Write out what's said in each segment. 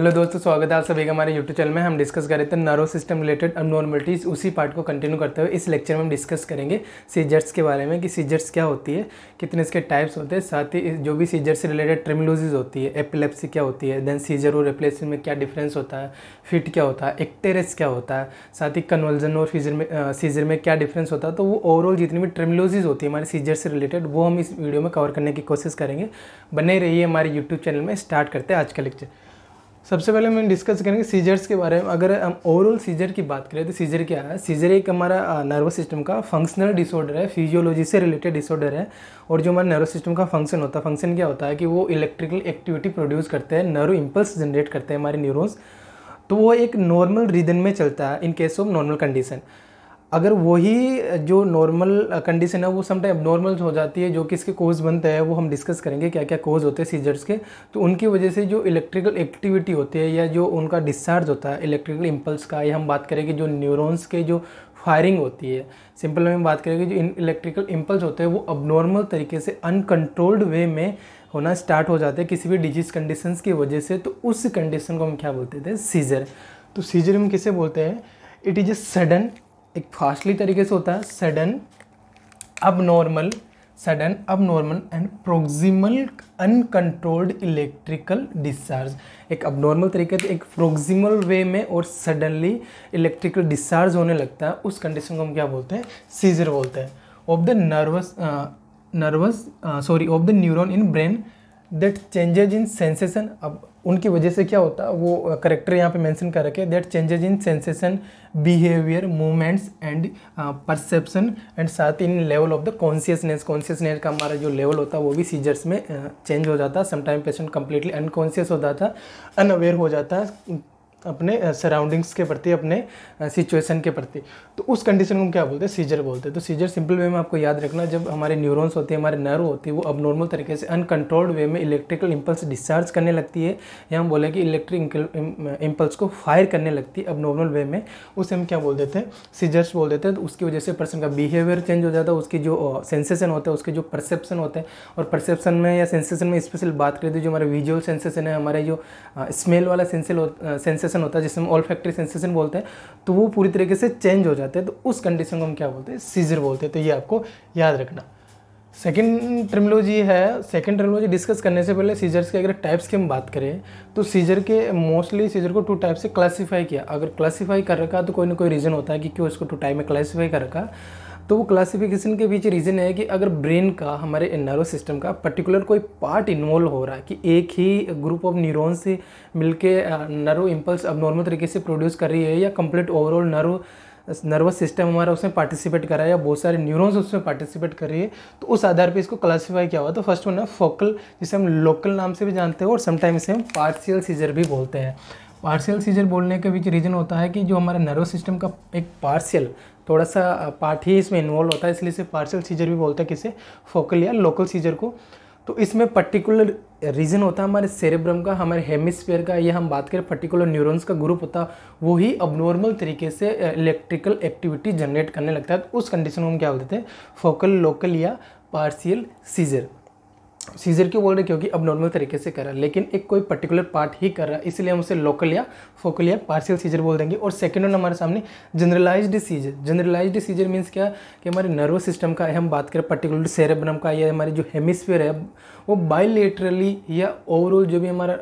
hello दोस्तों स्वागत है आप सभी का हमारे यूट्यूब चैनल में हम डिस्कस कर रहे थे नर्व सिस्टम रिलेटेड अबनॉर्मलिटीज़ उसी पार्ट को कंटिन्यू करते हुए इस लेक्चर में हम डिस्कस करेंगे सीजर्स के बारे में कि सीजर्स क्या होती है कितने इसके टाइप्स होते हैं साथ ही जो भी सीजर से रिलेटेड ट्रिमलोजीज होती है एपिलेप्सी क्या होती है देन सीजर और एपिलेप्सी में क्या डिफरेंस होता है फिट क्या होता है एक्टेरेस क्या होता है साथ ही कन्वर्जन और फीजर में सीजर में क्या डिफरेंस होता है तो वो ओवरऑल जितनी भी ट्रिमलोजिज होती है हमारे सीजर से रिलेटेड वो हम इस वीडियो में कवर करने की कोशिश करेंगे बने रहिए हमारे यूट्यूब चैनल में स्टार्ट करते हैं आज का लेक्चर सबसे पहले हम डिस्कस करेंगे सीजर्स के बारे में अगर हम ओवरऑल सीजर की बात करें तो सीजर क्या है सीजर एक हमारा नर्वस सिस्टम का फंक्शनल डिसऑर्डर है फिजियोलॉजी से रिलेटेड डिसऑर्डर है और जो हमारा नर्वस सिस्टम का फंक्शन होता है फंक्शन क्या होता है कि वो इलेक्ट्रिकल एक्टिविटी प्रोड्यूस करते हैं नर्व इम्पल्स जनरेट करते हैं हमारे न्यूरोज तो वो एक नॉर्मल रीजन में चलता है in case of normal condition अगर वही जो नॉर्मल कंडीशन है वो समटाइम अब नॉर्मल हो जाती है जो कि इसके कोज बनते हैं वो हम डिस्कस करेंगे क्या क्या कोज होते हैं सीजर्स के तो उनकी वजह से जो इलेक्ट्रिकल एक्टिविटी होती है या जो उनका डिस्चार्ज होता है इलेक्ट्रिकल इम्पल्स का या हम बात करेंगे जो न्यूरोन्स के जो फायरिंग होती है सिंपल में बात करेंगे जो इन इलेक्ट्रिकल इम्पल्स होते हैं वो अबनॉर्मल तरीके से अनकंट्रोल्ड वे में होना स्टार्ट हो जाते हैं किसी भी डिजीज कंडीशन की वजह से तो उस कंडीशन को हम क्या बोलते थे सीजर तो सीजर हम किसे बोलते हैं इट इज़ ए सडन एक फास्टली तरीके से होता है sudden abnormal sudden abnormal and proximal uncontrolled electrical discharge एक अब नॉर्मल तरीके से एक प्रोक्सिमल वे में और सडनली इलेक्ट्रिकल डिस्चार्ज होने लगता है उस कंडीशन को हम क्या बोलते हैं सीजर बोलते हैं of the nervous nervous sorry of the neuron in brain that changes in sensation अब उनकी वजह से क्या होता है वो करेक्टर यहाँ पे मेंशन कर रखे that changes in sensation behaviour movements and perception and साथ in level of the consciousness consciousness का हमारा जो लेवल होता है वो भी सीजर्स में चेंज uh, हो जाता है समटाइम पेशेंट कंप्लीटली अनकॉन्सियस हो जाता है अनअवेयर हो जाता है अपने सराउंडिंग्स के प्रति अपने सिचुएशन के प्रति तो उस कंडीशन को हम क्या बोलते हैं सीजर बोलते हैं तो सीजर सिंपल वे में आपको याद रखना जब हमारे न्यूरॉन्स होते हैं हमारे नर्व होती है वो अब तरीके से अनकंट्रोल्ड वे में इलेक्ट्रिकल इम्पल्स डिस्चार्ज करने लगती है या हम बोले कि इलेक्ट्रिक इंपल्स को फायर करने लगती है अब वे में उसे हम क्या बोल देते हैं सीजर्स बोल देते हैं तो उसकी वजह से पर्सन का बिहेवियर चेंज हो जाता है उसकी जो सेंसेशन होता है उसके जो परसेप्शन होते हैं और परसेप्शन में या सेंसेशन में स्पेशल बात करें तो जो हमारे विजुअल सेंसेशन है हमारे जो स्मेल वाला सेंसेल सेंसेशन सेंसेशन होता है जिसे हम ऑल फैक्ट्री सेंसेशन बोलते हैं तो वो पूरी तरीके से चेंज हो जाते हैं तो उस कंडीशन को हम क्या बोलते हैं सीजर बोलते हैं तो ये आपको याद रखना सेकेंड ट्रिमोलॉजी है सेकेंड ट्रिमोलॉजी डिस्कस करने से पहले सीजर्स के अगर टाइप्स की हम बात करें तो सीजर के मोस्टली सीजर को टू टाइप से क्लासीफाई किया अगर क्लासीफाई कर रखा तो कोई ना कोई रीज़न होता है कि क्यों इसको टू टाइप में क्लासीफाई कर रखा तो वो क्लासिफिकेशन के बीच रीज़न है कि अगर ब्रेन का हमारे नर्व सिस्टम का पर्टिकुलर कोई पार्ट इन्वॉल्व हो रहा है कि एक ही ग्रुप ऑफ न्यूरॉन से मिलके नर्व इम्पल्स अब नॉर्मल तरीके से प्रोड्यूस कर रही है या complete overall nerve nervous system हमारा उसमें पार्टिसिपेट कर रहा है या बहुत सारे न्यूरॉन्स उसमें पार्टिसिपेट कर रही है तो उस आधार पे इसको क्लासिफाई किया हुआ तो फर्स्ट वन है फोकल जिसे हम लोकल नाम से भी जानते हैं और समटाइम इसे हम पार्शियल सीजर भी बोलते हैं पार्शियल सीजर बोलने के बीच रीज़न होता है कि जो हमारा नर्वस सिस्टम का एक पार्शियल थोड़ा सा पार्ट ही इसमें इन्वॉल्व होता है इसलिए इसे पार्शल सीजर भी बोलते हैं किसे फोकल या लोकल सीजर को तो इसमें पर्टिकुलर रीज़न होता है हमारे सेरेब्रम का हमारे हेमिस्फेयर का या हम बात करें पर्टिकुलर न्यूरॉन्स का ग्रुप होता है वो ही अब नॉर्मल तरीके से इलेक्ट्रिकल एक्टिविटी जनरेट करने लगता है तो उस कंडीशन में हम क्या बोलते थे फोकल लोकल या पार्शियल सीजर सीजर क्यों बोल रहे क्योंकि अब नॉर्मल तरीके से कर रहा है लेकिन एक कोई पर्टिकुलर पार्ट ही कर रहा है इसलिए हम उसे लोकल या फोकल या पार्शियल सीजर बोल देंगे और सेकेंड वन हमारे सामने generalised seizure generalised seizure means क्या कि हमारे नर्वस सिस्टम का हम बात करें पर्टिकुलर सेरेब्रम का या हमारे जो हेमिसफियर है वो बायोलेटरली या ओवरऑल जो भी हमारा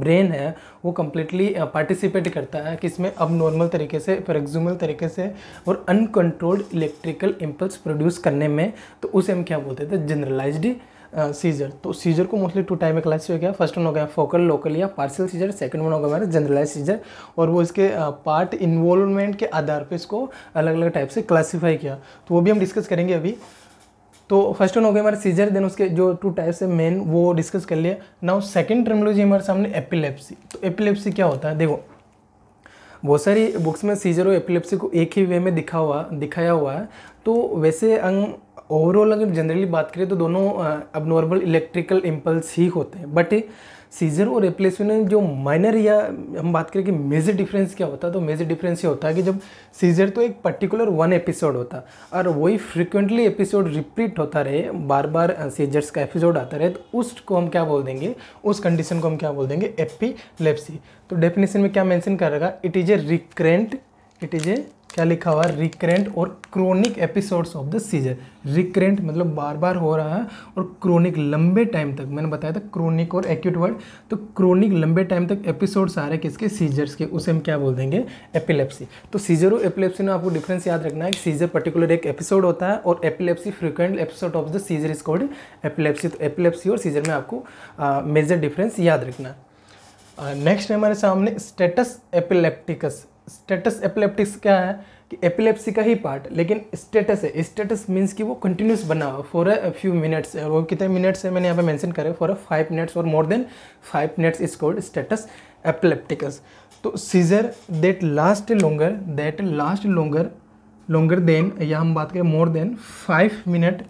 ब्रेन है वो कम्प्लीटली पार्टिसिपेट करता है कि इसमें अब नॉर्मल तरीके से फ्लेक्जूमल तरीके से और अनकंट्रोल्ड इलेक्ट्रिकल इम्पल्स प्रोड्यूस करने में तो उसे हम क्या बोलते थे जनरलाइज्ड सीजर तो सीजर को मोस्टली टू टाइम में क्लास हो गया फर्स्ट वन हो गया फोकल लोकल या पार्सल सीजर सेकंड वन हो गया हमारा जनरलाइज सीजर और वो इसके पार्ट इन्वॉल्वमेंट के आधार पर इसको अलग अलग टाइप से क्लासीफाई किया तो वो भी हम डिस्कस करेंगे अभी तो फर्स्ट वन हो गया हमारा सीजर देन उसके जो टू टाइप्स है मेन वो डिस्कस कर लिया नाउ सेकंड टर्मोलॉजी हमारे सामने एपिलेप्सी तो एपिलेप्सी क्या होता है देखो बहुत सारी बुक्स में सीजर और एपिलेप्सी को एक ही वे में दिखा हुआ दिखाया हुआ है तो वैसे अंग ओवरऑल अगर जनरली बात करें तो दोनों अब नॉर्मल इलेक्ट्रिकल इम्पल्स ही होते हैं बट सीजर और रिप्लेसमेंट में जो माइनर या हम बात करें कि मेजर डिफरेंस क्या होता है तो मेजर डिफरेंस ये होता है कि जब सीजर तो एक पर्टिकुलर वन एपिसोड होता और वही फ्रिक्वेंटली एपिसोड रिपीट होता रहे बार बार सीजर्स का एपिसोड आता रहे तो उसको हम क्या बोल देंगे उस कंडीशन को हम क्या बोल देंगे एपी तो डेफिनेशन में क्या मैंशन करेगा it is a recurrent it is a क्या लिखा हुआ है रिकरेंट और chronic episodes of the seizure recurrent मतलब बार बार हो रहा है और क्रोनिक लंबे टाइम तक मैंने बताया था क्रोनिक और एक्यूट वर्ड तो क्रोनिक लंबे टाइम तक एपिसोड्स आ रहे हैं किसके सीजर्स के उसे हम क्या बोल देंगे एपिलेप्सी तो सीजर और एपिलेप्सी में आपको डिफरेंस याद रखना है सीजर पर्टिकुलर एक एपिसोड होता है और epilepsy frequent episode of the seizure is called epilepsy तो एपिलेप्सी और सीजर में आपको मेजर डिफरेंस याद रखना है नेक्स्ट है हमारे सामने स्टेटस एपिलेप्टिकस स्टेटस एपिलेप्टिक्स क्या है कि एपिलेप्सी का ही पार्ट लेकिन स्टेटस है स्टेटस मीन्स कि वो कंटिन्यूस बना हुआ फॉर अ फ्यू मिनट्स वो कितने मिनट्स है मैंने यहाँ पे मेंशन करे फॉर अ फाइव मिनट्स और more than five minutes is called status epilepticus तो seizure that last longer that last longer longer than या हम बात करें more than five minute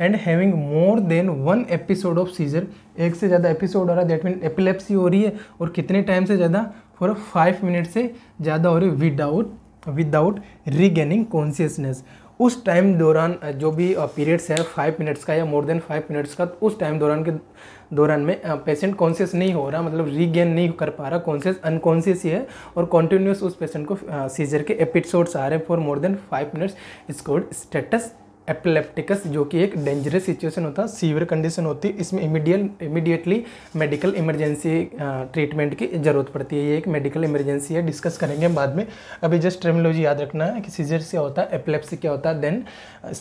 and having more than one episode of seizure एक से ज़्यादा episode हो रहा है दैट मीन एपिलेप्सी हो रही है और कितने टाइम से ज़्यादा फॉर फाइव मिनट से ज़्यादा हो रही है विदाउट विदाउट रीगेनिंग कॉन्शियसनेस उस टाइम दौरान जो भी पीरियड्स है फाइव मिनट्स का या मोर देन फाइव मिनट्स का तो उस टाइम दौरान के दौरान में पेशेंट कॉन्शियस नहीं हो रहा मतलब रीगेन नहीं कर पा रहा कॉन्शियस अनकॉन्शियस ही है और कॉन्टिन्यूस उस पेशेंट को सीजर के एपिसोड्स आ रहे हैं for more than five minutes इसको स्टेटस एप्लेप्टिकस जो कि एक डेंजरस सिचुएशन होता है सीवियर कंडीशन होती है इसमें immediate immediately medical emergency treatment की ज़रूरत पड़ती है ये एक मेडिकल इमरजेंसी है डिस्कस करेंगे बाद में अभी जस्ट ट्रेमोलॉजी याद रखना है कि सीजर क्या होता है एपलेप्सी क्या होता है देन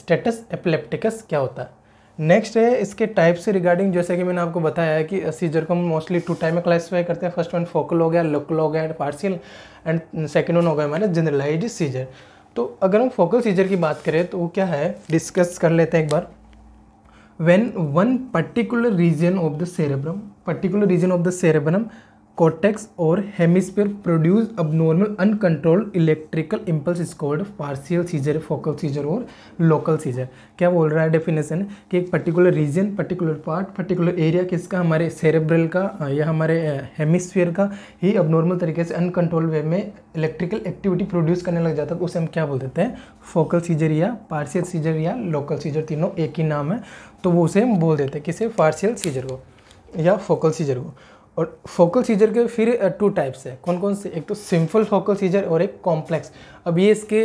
स्टेटस एप्लेप्टिकस क्या होता है नेक्स्ट है इसके टाइप से रिगार्डिंग जैसे कि मैंने आपको बताया है कि सीजर को हम मोस्टली टू टाइम में क्लासीफाई करते हैं फर्स्ट वन फोकल हो गया लोकल हो गया and partial and second one हो गया हमारे जनरलाइज सीजर तो अगर हम फोकल सीजर की बात करें तो वो क्या है डिस्कस कर लेते हैं एक बार when one particular region of the cerebrum particular region of the cerebrum cortex और hemisphere produce abnormal uncontrolled electrical impulse called partial seizure focal seizure और लोकल सीजर क्या बोल रहा है डेफिनेशन कि एक particular region particular part particular area किसका हमारे सेरेब्रल का या हमारे हेमिस्फीयर का ही अब नॉर्मल तरीके से अनकंट्रोल वे में इलेक्ट्रिकल एक्टिविटी प्रोड्यूस करने लग जाता है तो उसे हम क्या बोल देते हैं फोकल सीजर या पार्शियल सीजर या लोकल सीजर तीनों एक ही नाम है तो वो उसे हम बोल देते हैं किसे पार्शियल सीजर को या फोकल सीजर को और फोकल सीजर के फिर टू टाइप्स है कौन कौन से एक तो सिंपल फोकल सीजर और एक कॉम्प्लेक्स अब ये इसके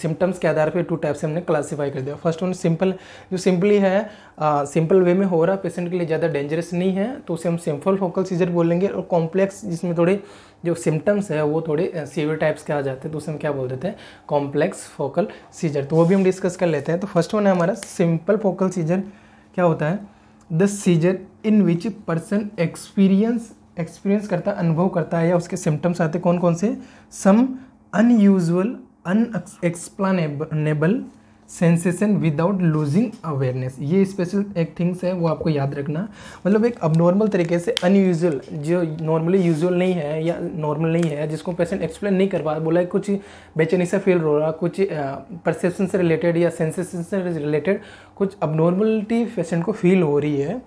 सिम्टम्स के आधार पे टू टाइप्स हमने क्लासिफाई कर दिया फर्स्ट वन सिंपल जो सिंपली है सिंपल वे में हो रहा पेशेंट के लिए ज़्यादा डेंजरस नहीं है तो उसे हम सिंपल फोकल सीजर बोलेंगे और कॉम्प्लेक्स जिसमें थोड़े जो सिम्टम्स है वो थोड़े सीवियर टाइप्स के आ जाते हैं तो उसे हम क्या बोल देते हैं कॉम्प्लेक्स फोकल सीजर तो वो भी हम डिस्कस कर लेते हैं तो फर्स्ट वन है हमारा सिंपल फोकल सीजर क्या होता है the seizure in which person experience experience करता अनुभव करता है या उसके सिम्टम्स आते कौन कौन से some unusual unexplainable sensation without losing awareness ये स्पेशल एक थिंग्स है वो आपको याद रखना मतलब एक अब नॉर्मल तरीके से अनयूजल जो नॉर्मली यूजल नहीं है या नॉर्मल नहीं है जिसको पेशेंट एक्सप्लेन नहीं कर पा बोला है कुछ बेचैनी से फील हो रहा कुछ परसेप्शन से रिलेटेड या सेंसेशन से रिलेटेड कुछ अब पेशेंट को फील हो रही है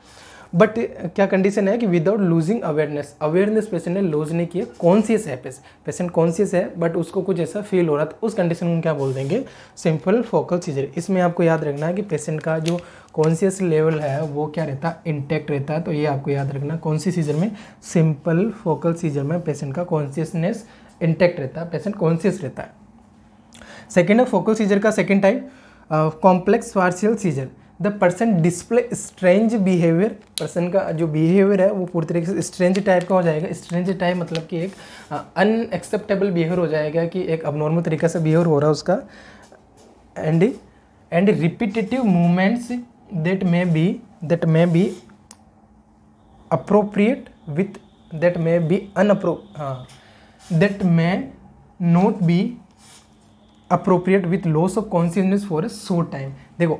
बट uh, क्या कंडीशन है कि without losing awareness awareness patient ने लूज नहीं किया कॉन्सियस है पेशेंट पेशेंट कॉन्सियस है बट उसको कुछ ऐसा फील हो रहा था उस कंडीशन में क्या बोल देंगे सिंपल फोकल सीजर इसमें आपको याद रखना है कि पेशेंट का जो कॉन्सियस लेवल है वो क्या रहता है इंटेक्ट रहता है तो ये आपको याद रखना कौन सी सीजर में सिंपल फोकल सीजर में पेशेंट का कॉन्सियसनेस इंटेक्ट रहता है पेशेंट कॉन्सियस रहता है सेकेंड है फोकल सीजर का second type complex partial seizure the person display strange behaviour person का जो बिहेवियर है वो पूरी तरीके से स्ट्रेंज टाइप का हो जाएगा स्ट्रेंज टाइप मतलब कि एक अनएक्सेप्टेबल बिहेवियर हो जाएगा कि एक अबनॉर्मल तरीके से बिहेवियर हो रहा है उसका and and repetitive movements that may be that may be appropriate with that may be unappro हाँ that may not be appropriate with loss of consciousness for a शो टाइम देखो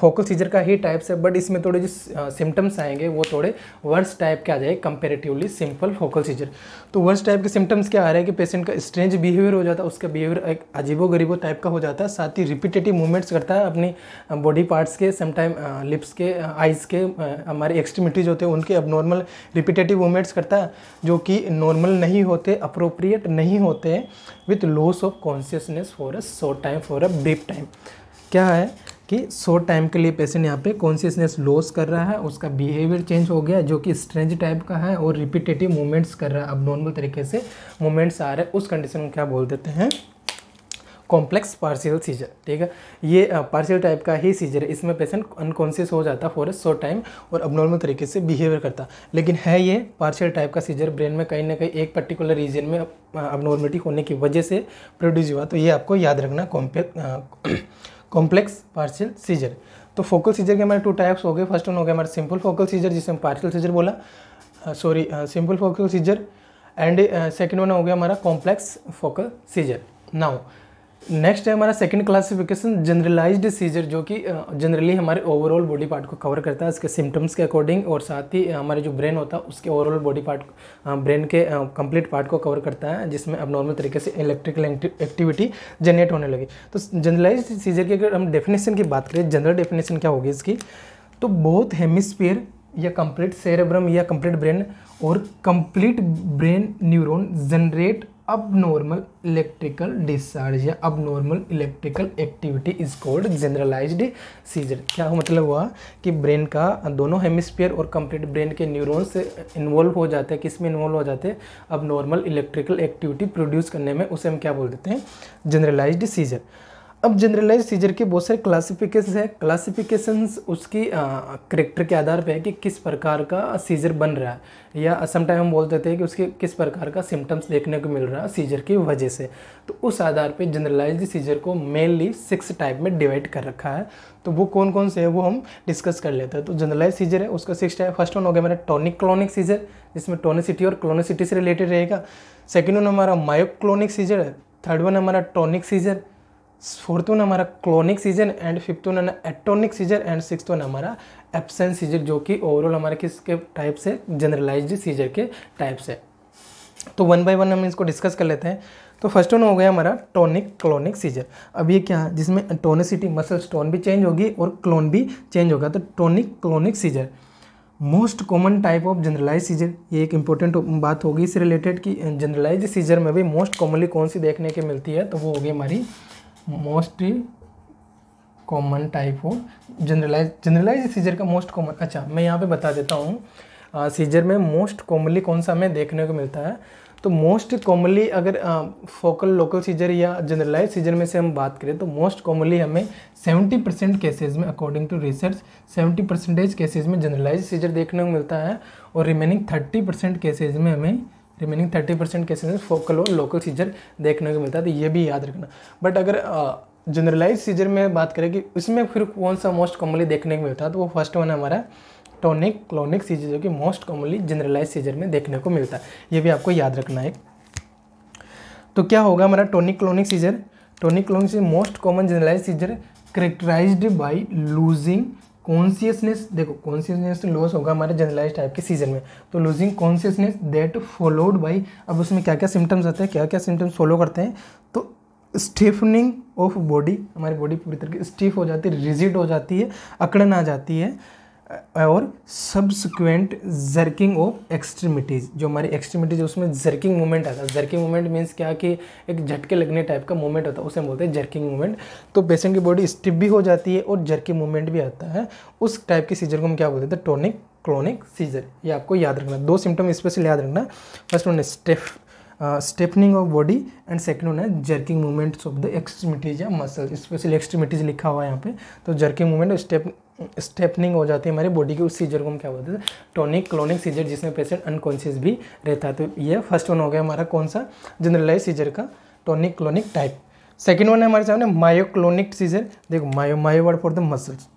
फोकल सीजर का ही types है but इसमें थोड़े जो symptoms आएंगे वो थोड़े वर्स टाइप के आ जाएंगे कंपेरेटिवली सिंपल फोकल सीजर तो वर्स टाइप के सिम्टम्स क्या आ रहे हैं कि पेशेंट का स्ट्रेंज बिहेवियर हो जाता है उसका बिहेवियर एक अजीबो गरीबो टाइप का हो जाता है साथ ही रिपीटेटिव मूवमेंट्स करता है अपनी बॉडी पार्ट्स के समटाइम लिप्स के आइज़ के हमारे एक्सट्रीमिटीज होते हैं उनके अब नॉर्मल रिपीटेटिव मूवमेंट्स करता है जो कि नॉर्मल नहीं होते अप्रोप्रिएट नहीं होते हैं with loss of consciousness for a short time for a brief time क्या है कि शॉर्ट टाइम के लिए पेशेंट यहाँ पे कॉन्शियसनेस लॉस कर रहा है उसका बिहेवियर चेंज हो गया जो कि स्ट्रेंज टाइप का है और रिपीटेटिव मूवमेंट्स कर रहा है अब नॉर्मल तरीके से मूवमेंट्स आ रहे हैं उस कंडीशन को क्या बोल देते हैं कॉम्प्लेक्स पार्शियल सीजर ठीक है ये पार्शियल टाइप का ही सीजर है इसमें पेशेंट अनकॉन्सियस हो जाता फॉर ए शॉर्ट टाइम और अब तरीके से बिहेवियर करता लेकिन है ये पार्शियल टाइप का सीजर ब्रेन में कहीं ना कहीं एक पर्टिकुलर रीजन में अब होने की वजह से प्रोड्यूस हुआ तो ये आपको याद रखना कॉम्प्लेक्स कॉम्प्लेक्स पार्शियल सीजर तो फोकल सीजर के हमारे टू टाइप्स हो गए फर्स्ट वन हो गया हमारा सिंपल फोकल सीजर जिसे हम पार्शियल सीजर बोला sorry simple focal seizure and second one हो गया हमारा complex focal seizure now next है हमारा सेकंड क्लासिफिकेशन जनरलाइज्ड सीजर जो कि जनरली हमारे ओवरऑल बॉडी पार्ट को कवर करता है इसके सिम्टम्स के अकॉर्डिंग और साथ ही हमारे जो ब्रेन होता है उसके ओवरऑल बॉडी पार्ट ब्रेन के कंप्लीट पार्ट को कवर करता है जिसमें अब नॉर्मल तरीके से इलेक्ट्रिकल एक्टिविटी जनरेट होने लगी तो जनरलाइज सीजर की अगर हम डेफिनेशन की बात करें जनरल डेफिनेशन क्या होगी इसकी तो बहुत हेमिस्फीयर या कंप्लीट सेरेब्रम या कंप्लीट ब्रेन और complete brain neuron generate abnormal electrical discharge या abnormal electrical activity is called generalized seizure क्या हो मतलब हुआ कि ब्रेन का दोनों हेमिस्फीयर और कंप्लीट ब्रेन के न्यूरॉन्स इन्वॉल्व हो जाते हैं किस में इन्वॉल्व हो जाते हैं अब नॉर्मल इलेक्ट्रिकल एक्टिविटी प्रोड्यूस करने में उसे हम क्या बोल देते हैं जनरलाइज्ड सीजर अब जनरलाइज सीजर के बहुत सारे क्लासिफिकेशन है क्लासिफिकेशन उसकी करेक्टर के आधार पे है कि किस प्रकार का सीजर बन रहा है या समटाइम हम बोलते थे कि उसके किस प्रकार का सिम्टम्स देखने को मिल रहा है सीजर की वजह से तो उस आधार पे जनरलाइज सीजर को मेनली सिक्स टाइप में डिवाइड कर रखा है तो वो कौन कौन से है वो हम डिस्कस कर लेते हैं तो जनरलाइज सीजर है उसका सिक्स टाइप फर्स्ट वन हो गया मेरा टॉनिक क्लोनिक सीजर जिसमें टोनिसिटी और क्लोनिसिटी से रिलेटेड रहेगा सेकेंड वन हमारा मायोक्लोनिक सीजर है थर्ड वन हमारा टॉनिक सीजर फोर्थ वन हमारा clonic seizure and fifth one atonic seizure and six one हमारा एप्सेंट सीजर जो कि ओवरऑल हमारे किसके टाइप से जनरलाइज्ड सीजर के टाइप से तो वन बाय वन हम इसको डिस्कस कर लेते हैं तो फर्स्ट वन हो गया हमारा टोनिक क्लोनिक सीजर अब ये क्या है जिसमें टोनिसिटी मसल स्टोन भी चेंज होगी और क्लोन भी चेंज होगा तो tonic clonic seizure most common type of generalize seizure ये एक इंपॉर्टेंट बात होगी इससे रिलेटेड कि जनरलाइज सीजर में भी मोस्ट कॉमनली कौन सी देखने के मिलती है तो वो होगी हमारी मोस्ट कॉमन टाइप हो जनरलाइज जनरलाइज सीजर का मोस्ट कॉमन अच्छा मैं यहाँ पे बता देता हूँ सीजर में मोस्ट कॉमनली कौन सा हमें देखने को मिलता है तो मोस्ट कॉमनली अगर फोकल लोकल सीजर या जनरलाइज सीजर में से हम बात करें तो मोस्ट कॉमनली हमें 70 परसेंट केसेज में according to research 70 percentage cases में जनरलाइज सीजर देखने को मिलता है और रिमेनिंग 30 परसेंट केसेज में हमें रिमेनिंग थर्टी परसेंट केसेज में फोकल और लोकल सीजर देखने को मिलता है तो ये भी याद रखना बट अगर जनरलाइज सीजर में बात करें कि उसमें फिर कौन सा मोस्ट कॉमनली देखने को मिलता है तो वो फर्स्ट वन हमारा टोनिक क्लोनिक सीजर जो कि मोस्ट कॉमनली जनरलाइज सीजर में देखने को मिलता है ये भी आपको याद रखना है तो क्या होगा हमारा tonic clonic seizure tonic clonic seizure most common generalize seizure characterized by losing consciousness देखो कॉन्सियसनेस लॉस तो होगा हमारे जनरलाइज टाइप के सीजन में तो losing consciousness that followed by अब उसमें क्या क्या सिम्टम्स आते हैं क्या क्या सिम्टम्स फॉलो करते हैं तो स्टिफनिंग ऑफ बॉडी हमारी बॉडी पूरी की स्टिफ हो जाती है रिजिड हो जाती है अकड़न आ जाती है और सब्सिक्वेंट जर्किंग ऑफ एक्सट्रीमिटीज़ जो हमारी एक्सट्रीमिटीज उसमें जर्किंग मूवमेंट आता है जर्किंग मूवमेंट मीन्स क्या कि एक झटके लगने टाइप का मूवमेंट होता है उसे हम बोलते हैं जर्किंग मूवमेंट तो पेशेंट की बॉडी स्टिप भी हो जाती है और जर्किंग मूवमेंट भी आता है उस टाइप के सीजर को हम क्या बोलते थे टोनिक क्लोनिक सीजर ये आपको याद रखना दो सिम्टम स्पेशल याद रखना first one stiff stiffening of body and second one है jerking movements of the extremities या मसल स्पेशली एक्सट्रीमिटीज लिखा हुआ है यहाँ पे तो जर्किंग मूवमेंट स्टेप स्टेपनिंग हो जाती है हमारी बॉडी की उस सीजर को हम क्या बोलते हैं टॉनिक क्लोनिक सीजर जिसमें पेशेंट अनकॉन्शियस भी रहता है तो ये फर्स्ट वन हो गया हमारा कौन सा जनरलाइज सीजर का tonic clonic type second one है हमारे सामने मायोक्लोनिक सीजर देखो myo myo word for the muscles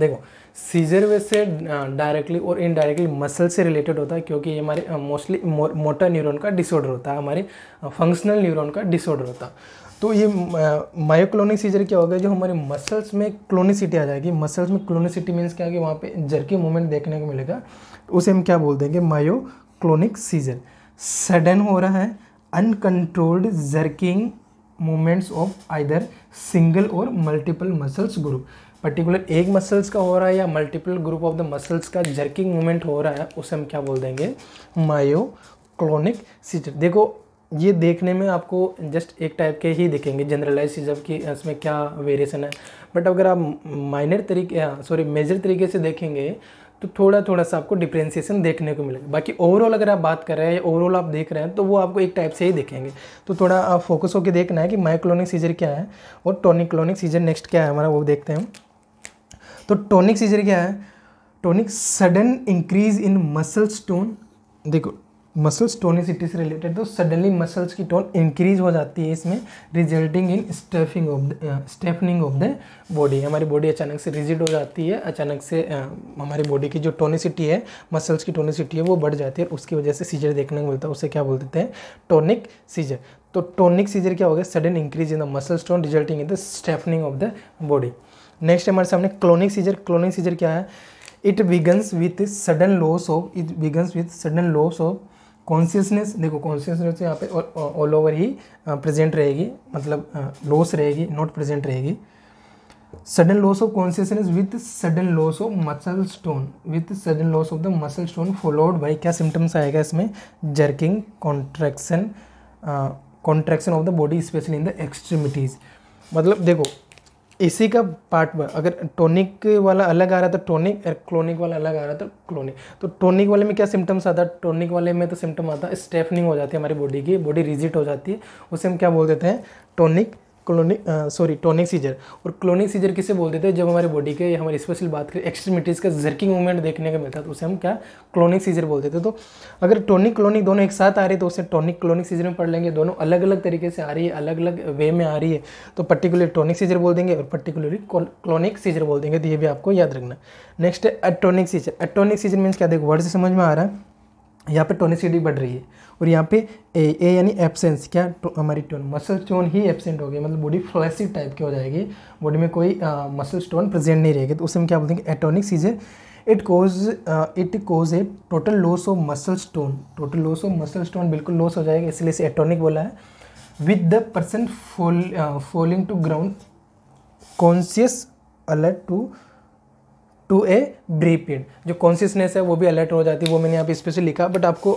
देखो सीजर वैसे डायरेक्टली और इनडायरेक्टली मसल से रिलेटेड होता है क्योंकि ये हमारे मोस्टली मोटर न्यूरॉन का डिसऑर्डर होता है हमारे फंक्शनल न्यूरॉन का डिसऑर्डर होता है तो ये मायोक्लोनिक सीजर क्या होगा जो हमारे मसल्स में क्लोनिसिटी आ जाएगी मसल्स में क्लोनिसिटी मीन्स क्या कि वहाँ पे जर्की मूवमेंट देखने को मिलेगा उसे हम क्या बोल देंगे मायोक्लोनिक सीजर सडन हो रहा है uncontrolled jerking movements of either single और मल्टीपल मसल्स ग्रुप पर्टिकुलर एक मसल्स का हो रहा है या multiple group of the muscles का जर्किंग मूवमेंट हो रहा है उसे हम क्या बोल देंगे मायोक्लोनिक सीजर देखो ये देखने में आपको जस्ट एक टाइप के ही दिखेंगे जनरलाइज सीजअप की इसमें क्या वेरिएशन है बट अगर आप माइनर तरीके सॉरी हाँ, मेजर तरीके से देखेंगे तो थोड़ा थोड़ा सा आपको डिफ्रेंसिएशन देखने को मिलेगा बाकी ओवरऑल अगर आप बात कर रहे हैं ओवरऑल आप देख रहे हैं तो वो आपको एक टाइप से ही देखेंगे तो थोड़ा आप फोकस होकर देखना है कि माइक्लोनिक सीजर क्या है और टोनिक क्लोनिक सीजर नेक्स्ट क्या है हमारा वो देखते हैं तो टोनिक सीजर क्या है tonic sudden increase in muscle tone देखो मसल्स टोनिसिटी से रिलेटेड तो सडनली मसल्स की टोन इंक्रीज हो जाती है इसमें resulting in stiffening of the stiffening of the body हमारी बॉडी अचानक से रिजिड हो जाती है अचानक से uh, हमारी बॉडी की जो टोनिसिटी है मसल्स की टोनिसिटी है वो बढ़ जाती है उसकी वजह से सीजर देखने को मिलता है उसे क्या बोलते हैं टोनिक सीजर तो टोनिक सीजर क्या हो गया sudden increase in the muscle tone resulting in the stiffening of the body next हमारे सामने क्लोनिक सीजर क्लोनिक सीजर क्या है it begins with sudden loss of it begins with sudden loss of consciousness देखो consciousness तो यहाँ पे all over ही present uh, रहेगी मतलब लॉस uh, रहेगी नॉट प्रेजेंट रहेगी sudden loss of consciousness with sudden loss of muscle tone with sudden loss of the muscle tone followed by क्या सिम्टम्स आएगा इसमें jerking contraction contraction of the body specially in the extremities मतलब देखो इसी का part में अगर tonic वाला अलग आ रहा था टोनिक तो और क्लोनिक वाला अलग आ रहा था क्लोनिक तो टोनिक तो वाले में क्या सिम्टम्स आता है टोनिक वाले में तो सिम्टम आता है स्टेफनिंग हो जाती है हमारी बॉडी की बॉडी रिजिट हो जाती है उसे हम क्या बोल देते हैं tonic clonic sorry tonic seizure और क्लोनिक सीजर किसे बोलते थे जब हमारे बॉडी के हमारी स्पेशल बात करें एक्सट्रीमिटीज़ का जर्किंग मूवमेंट देखने को मिलता है तो उसे हम क्या क्लोनिक सीजर बोलते थे तो अगर टोनिक क्लोनिक दोनों एक साथ आ रही है तो उसे टोनिक क्लोनिक सीजर में पढ़ लेंगे दोनों अलग अलग तरीके से आ रही है अलग अलग वे में आ रही है तो पर्टिकुलर टोनिक सीजर बोल देंगे और पर्टिकुलरली क्लोनिक सीजर बोल देंगे तो ये भी आपको याद रखना नेक्स्ट है atonic seizure atonic seizure means क्या देखो वर्ड से समझ में आ रहा है यहाँ पे टोनिसिटी बढ़ रही है और यहाँ पे ए ए यानी एब्सेंस क्या तो, हमारी टोन मसल टोन ही एब्सेंट हो गई मतलब बॉडी फ्लैसी टाइप की हो जाएगी बॉडी में कोई मसल स्टोन प्रेजेंट नहीं रहेगी तो उसे हम क्या बोलते हैं atonic seizure it cause it cause a total loss of muscle tone total loss of muscle tone बिल्कुल लॉस हो जाएगा इसलिए इसे एटोनिक बोला है with the person falling to ground conscious alert to to a brief period जो consciousness है वो भी अलर्ट हो जाती है वो मैंने यहाँ पे स्पेशल लिखा बट आपको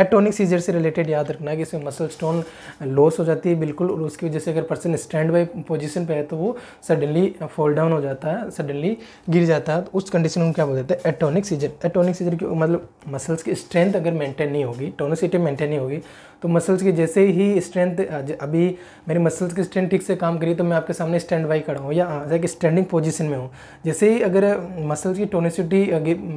एटोनिक सीजर से रिलेटेड याद रखना है कि इसमें मसल स्टोन लॉस हो जाती है बिल्कुल और उसकी वजह से अगर पर्सन स्टैंड बाई पोजिशन पर है तो वो सडनली फॉल डाउन हो जाता है सडनली गिर जाता है तो उस कंडीशन में क्या बोल देते हैं एटोनिक सीजर एटोनिक सीजर की मतलब मसल्स की स्ट्रेंथ अगर मेंटेन नहीं होगी टोनोसिटी मेंटेन नहीं होगी तो मसल्स की जैसे ही स्ट्रेंथ अभी मेरी मसल्स की स्ट्रेंथ ठीक से काम करी तो मैं आपके सामने स्टैंड बाई खड़ा हूँ या हाँ, जैसे कि स्टैंडिंग पोजिशन में हूँ जैसे ही अगर मसल्स की टोनिसिटी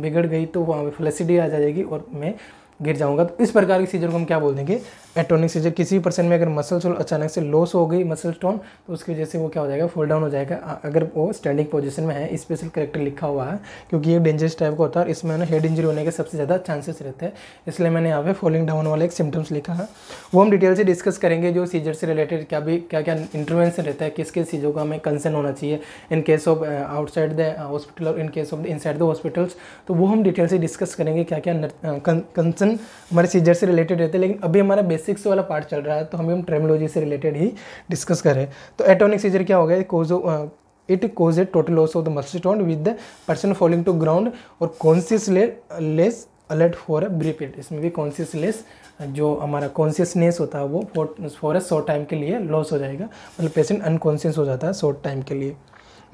बिगड़ गई तो वहाँ पर फ्लेसिडी आ जाएगी और मैं गिर जाऊंगा तो इस प्रकार की सीजन को हम क्या बोल देंगे एटोनिक सीजर किसी भी पर्सन में अगर मसल सोल अचानक से लॉस हो गई मसल स्टोन तो उसकी वजह से वो क्या हो जाएगा फोल डाउन हो जाएगा अगर वो स्टैंडिंग पोजीशन में है स्पेशल करेक्टर लिखा हुआ है क्योंकि ये डेंजरस टाइप का होता है और इसमें ना हेड इंजरी होने के सबसे ज़्यादा चांसेस रहते हैं इसलिए मैंने यहाँ पे फॉलिंग डाउन वाले एक सिम्टम्स लिखा है वो हम डिटेल से डिस्कस करेंगे जो सीजर से रिलेटेड क्या भी क्या क्या इंटरवेंशन रहता है किस किस चीज़ों का हमें कंसर्न होना चाहिए in case of outside the hospital और in case of the side the hospitals तो वो हम डिटेल से डिस्कस करेंगे क्या क्या कंसर्न हमारे सीजर से रिलेटेड रहते हैं लेकिन अभी हमारा बेसिक सिक्स वाला पार्ट चल रहा है तो हम ट्रेमोलॉजी से रिलेटेड ही डिस्कस करें तो एटोनिक सीजर क्या हो गया cause it cause a total loss of the muscle tone with the person falling to ground और conscious less alert for a brief period इसमें भी कॉन्सियस लेस जो हमारा कॉन्सियसनेस होता है वो फॉर अ शॉर्ट टाइम के लिए लॉस हो जाएगा मतलब पेशेंट अनकॉन्सियस हो जाता है शॉर्ट टाइम के लिए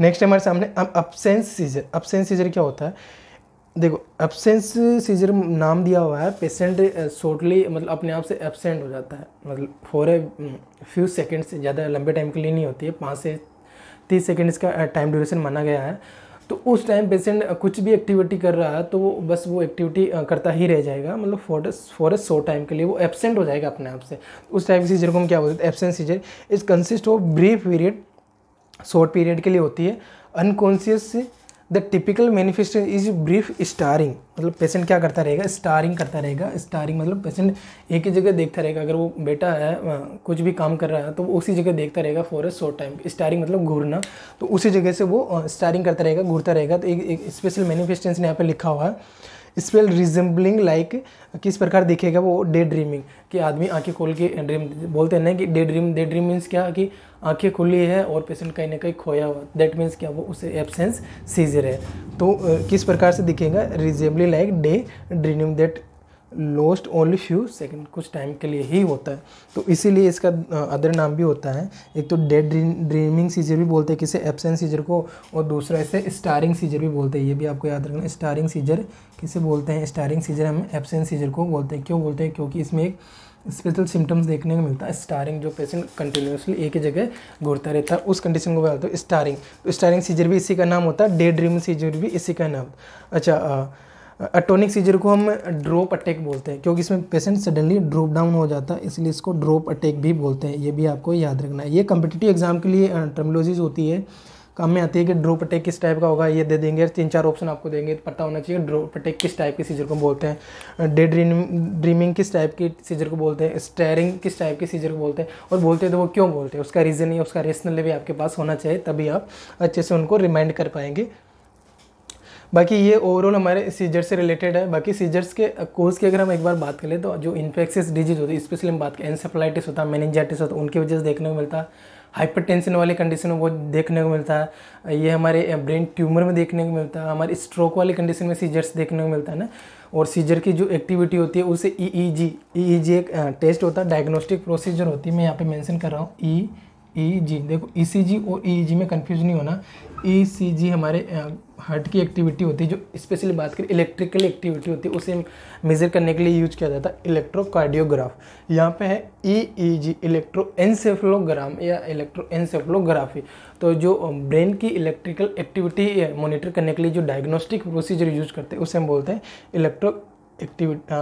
नेक्स्ट हमारे सामने अब अपसेंस सीजर अपसेंस सीजर क्या होता है देखो एब्सेंस सीजर नाम दिया हुआ है पेशेंट शॉर्टली मतलब अपने आप से एबसेंट हो जाता है मतलब फॉर ए फ्यू सेकेंड ज़्यादा लंबे टाइम के लिए नहीं होती है पाँच से तीस सेकेंड इसका टाइम ड्यूरेशन माना गया है तो उस टाइम पेशेंट कुछ भी एक्टिविटी कर रहा है तो वो बस वो एक्टिविटी करता ही रह जाएगा मतलब for for a short time के लिए वो एबसेंट हो जाएगा अपने आप से उस टाइम के सीजर को हम क्या बोलते हैं absent seizure is consist of brief period short period के लिए होती है अनकॉन्शियस से the typical manifestation is brief staring मतलब पेशेंट क्या करता रहेगा स्टारिंग करता रहेगा स्टारिंग मतलब पेशेंट एक ही जगह देखता रहेगा अगर वो बेटा है कुछ भी काम कर रहा है तो वो उसी जगह देखता रहेगा for a short time staring मतलब घूरना तो उसी जगह से वो स्टारिंग करता रहेगा घूरता रहेगा तो एक, स्पेशल मैनिफेस्टेशन यहाँ पर लिखा हुआ है स्पेल रिजेंबलिंग लाइक किस प्रकार दिखेगा वो डे ड्रीमिंग कि आदमी आंखें खोल के ड्रीम बोलते हैं ना कि daydream daydream means क्या कि आंखें खुली है और पेशेंट कहीं ना कहीं खोया हुआ दैट मीन्स क्या वो उसे एबसेंस सीजर है तो किस प्रकार से दिखेगा resembling like daydream that lost only few second कुछ टाइम के लिए ही होता है तो इसीलिए इसका अदर नाम भी होता है एक तो डेड ड्रीमिंग सीजर भी बोलते हैं किसे एबसेंट सीजर को और दूसरा इसे स्टारिंग सीजर भी बोलते हैं ये भी आपको याद रखना स्टारिंग सीजर किसे बोलते हैं स्टारिंग सीजर हम एब्सेंट सीजर को बोलते हैं क्यों बोलते हैं क्योंकि इसमें एक स्पेशल सिम्टम्स देखने को मिलता है स्टारिंग जो पेशेंट कंटिन्यूसली एक ही जगह घूरता रहता है उस कंडीशन को बोलते हैं स्टारिंग तो स्टारिंग सीजर भी इसी का नाम होता है डे ड्रीमिंग सीजर भी इसी का नाम अच्छा अटोनिक सीजर को हम ड्रॉप अटैक बोलते हैं क्योंकि इसमें पेशेंट सडनली ड्रॉप डाउन हो जाता है इसलिए इसको ड्रॉप अटैक भी बोलते हैं ये भी आपको याद रखना है ये कम्पिटेटिव एग्जाम के लिए टर्मोलॉजीज होती है काम में आती है कि ड्रॉप अटैक किस टाइप का होगा ये दे देंगे तीन चार ऑप्शन आपको देंगे तो पता होना चाहिए ड्रॉप अटैक किस टाइप के सीजर को बोलते हैं डे ड्रीम ड्रीमिंग किस टाइप की सीजर को बोलते हैं स्टेयरिंग किस टाइप की सीजर को बोलते हैं और बोलते हैं तो वो क्यों बोलते हैं उसका रीज़न या उसका रेशनल भी आपके पास होना चाहिए तभी आप अच्छे से उनको रिमाइंड कर पाएंगे बाकी ये ओवरऑल हमारे सीजर्स से रिलेटेड है बाकी सीजर्स के कोर्स की अगर हम एक बार बात करें तो जो इन्फेक्शियस डिजीज होती है स्पेशली हम बात करें एनसेफलाइटिस होता है मेनिंजाइटिस होता है उनकी वजह से देखने को मिलता है हाइपर टेंशन वाली कंडीशन में वो देखने को मिलता है ये हमारे ब्रेन ट्यूमर में देखने को मिलता है हमारे स्ट्रोक वाली कंडीशन में सीजर्स देखने को मिलता है ना और सीजर की जो एक्टिविटी होती है उसे ई ई जी ई ई जी एक टेस्ट होता है डायग्नोस्टिक प्रोसीजर होती है मैं यहाँ पे मेंशन कर रहा हूँ ई e e जी e देखो जी e और जी e में कन्फ्यूज नहीं होना जी हमारे हार्ट की एक्टिविटी होती है जो स्पेशली बात करें इलेक्ट्रिकल एक्टिविटी होती है उसे मेज़र करने के लिए यूज किया जाता है इलेक्ट्रोकार्डियोग्राफ यहाँ पे है ई ई जी इलेक्ट्रो एनसेफ्लोग्राम या इलेक्ट्रो एनसेफ्लोग्राफी तो जो ब्रेन की इलेक्ट्रिकल एक्टिविटी मॉनिटर करने के लिए जो डायग्नोस्टिक प्रोसीजर यूज करते हैं उसे हम बोलते हैं इलेक्ट्रो एक्टिविटी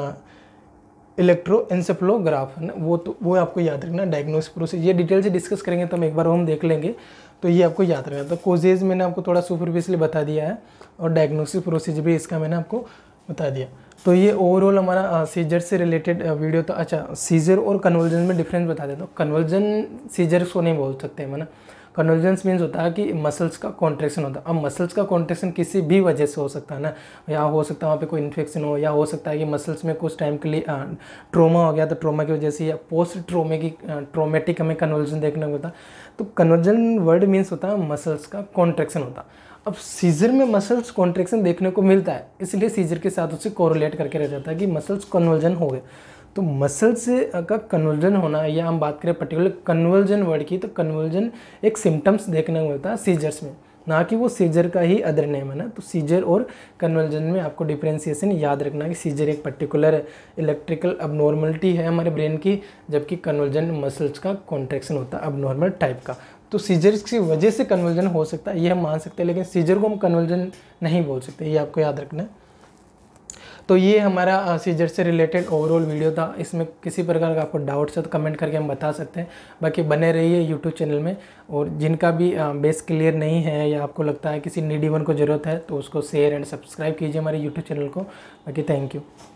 इलेक्ट्रो एनसेफ्लोग्राफ है ना वो तो वो आपको याद रखना डायग्नोस प्रोसेस ये डिटेल से डिस्कस करेंगे तो हम एक बार हम देख लेंगे तो ये आपको याद रखना तो कोजेज मैंने आपको थोड़ा सुपरफिशली बता दिया है और डायग्नोसिस प्रोसेस भी इसका मैंने आपको बता दिया तो ये ओवरऑल हमारा सीजर से रिलेटेड वीडियो तो अच्छा सीजर और कन्वर्जन में डिफरेंस बता देता हूँ कन्वर्जन सीजर्स को नहीं बोल सकते हैं ना कन्वर्जेंस मीन्स होता है कि मसल्स का कॉन्ट्रेक्शन होता है अब मसल्स का कॉन्ट्रेक्शन किसी भी वजह से हो सकता है ना या हो सकता है वहाँ पे कोई इन्फेक्शन हो या हो सकता है कि मसल्स में कुछ टाइम के लिए ट्रोमा हो गया तो ट्रोमा की वजह से या पोस्ट ट्रोमे की ट्रोमेटिक हमें कन्वर्जन देखने को मिलता तो कन्वर्जन वर्ड मीन्स होता है मसल्स का कॉन्ट्रेक्शन होता अब सीजर में मसल्स कॉन्ट्रेक्शन देखने को मिलता है इसलिए सीजर के साथ उसे कोरोलेट करके रह जाता है कि मसल्स कन्वर्जन हो गए तो मसल्स का कन्वर्जन होना या हम बात करें पर्टिकुलर कन्वर्जन वर्ड की तो कन्वर्जन एक सिम्टम्स देखने को मिलता है सीजर्स में ना कि वो सीजर का ही अदर नेम है ना तो सीजर और कन्वर्जन में आपको डिफ्रेंसिएशन याद रखना कि सीजर एक पर्टिकुलर इलेक्ट्रिकल अबनॉर्मलिटी है हमारे ब्रेन की जबकि कन्वर्जन मसल्स का कॉन्ट्रेक्शन होता है अबनॉर्मल टाइप का तो सीजर की वजह से कन्वर्जन हो सकता है ये हम मान सकते हैं लेकिन सीजर को हम कन्वर्जन नहीं बोल सकते ये आपको याद रखना है तो ये हमारा सीजर से रिलेटेड ओवरऑल वीडियो था इसमें किसी प्रकार का आपको डाउट्स है तो कमेंट करके हम बता सकते हैं बाकी बने रहिए यूट्यूब चैनल में और जिनका भी बेस क्लियर नहीं है या आपको लगता है किसी नीडी वन को ज़रूरत है तो उसको शेयर एंड सब्सक्राइब कीजिए हमारे यूट्यूब चैनल को बाकी थैंक यू